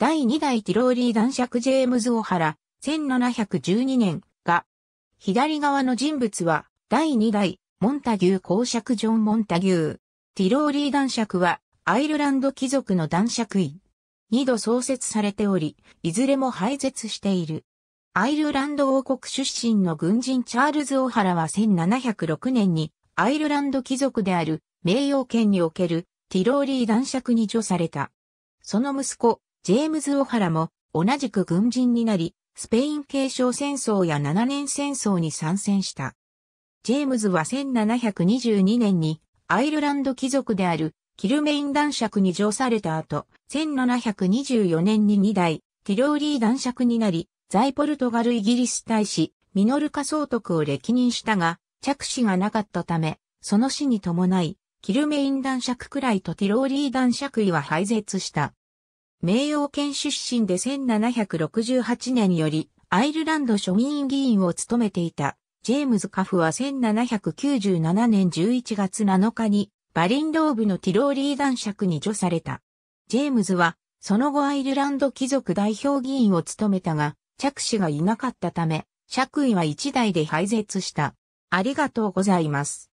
第2代ティローリー男爵ジェームズ・オハラ、1712年が、左側の人物は、第2代、モンタギュー公爵ジョン・モンタギュー。ティローリー男爵は、アイルランド貴族の男爵位。二度創設されており、いずれも廃絶している。アイルランド王国出身の軍人チャールズ・オハラは1706年にアイルランド貴族である名誉権におけるティローリー男爵に除された。その息子ジェームズ・オハラも同じく軍人になり、スペイン継承戦争や7年戦争に参戦した。ジェームズは1722年にアイルランド貴族であるキルメイン男爵に乗された後、1724年に2代ティローリー男爵になり、在ポルトガルイギリス大使、ミノルカ総督を歴任したが、着手がなかったため、その死に伴い、キルメイン男爵くらいとティローリー男爵位は廃絶した。名誉県出身で1768年よりアイルランド庶民議員を務めていたジェームズ・カフは1797年11月7日にバリンローブのティローリー男爵に除された。ジェームズはその後アイルランド貴族代表議員を務めたが着手がいなかったため爵位は1代で廃絶した。ありがとうございます。